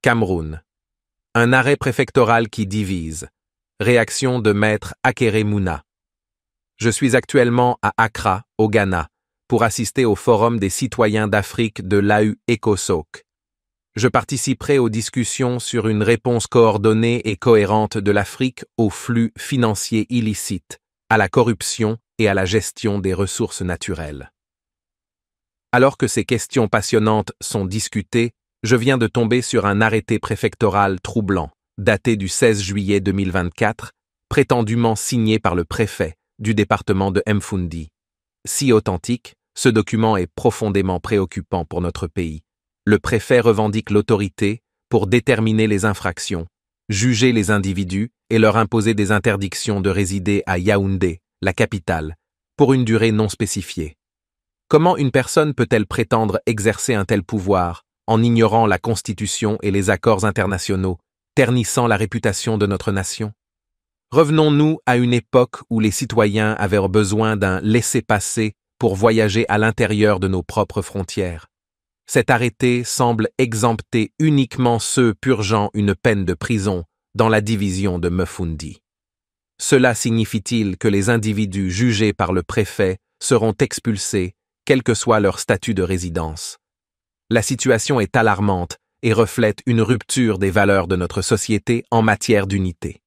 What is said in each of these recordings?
Cameroun. Un arrêt préfectoral qui divise. Réaction de maître Akere Mouna. Je suis actuellement à Accra, au Ghana, pour assister au Forum des citoyens d'Afrique de l'AU ECOSOC. Je participerai aux discussions sur une réponse coordonnée et cohérente de l'Afrique aux flux financiers illicites, à la corruption et à la gestion des ressources naturelles. Alors que ces questions passionnantes sont discutées, je viens de tomber sur un arrêté préfectoral troublant, daté du 16 juillet 2024, prétendument signé par le préfet du département de Mfundi. Si authentique, ce document est profondément préoccupant pour notre pays. Le préfet revendique l'autorité pour déterminer les infractions, juger les individus et leur imposer des interdictions de résider à Yaoundé, la capitale, pour une durée non spécifiée. Comment une personne peut-elle prétendre exercer un tel pouvoir en ignorant la Constitution et les accords internationaux, ternissant la réputation de notre nation. Revenons-nous à une époque où les citoyens avaient besoin d'un laissez-passer pour voyager à l'intérieur de nos propres frontières. Cet arrêté semble exempter uniquement ceux purgeant une peine de prison dans la division de Mefundi. Cela signifie-t-il que les individus jugés par le préfet seront expulsés, quel que soit leur statut de résidence, la situation est alarmante et reflète une rupture des valeurs de notre société en matière d'unité.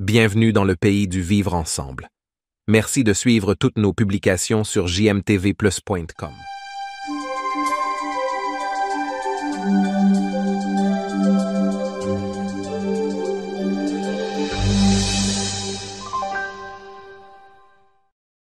Bienvenue dans le pays du vivre ensemble. Merci de suivre toutes nos publications sur jmtvplus.com.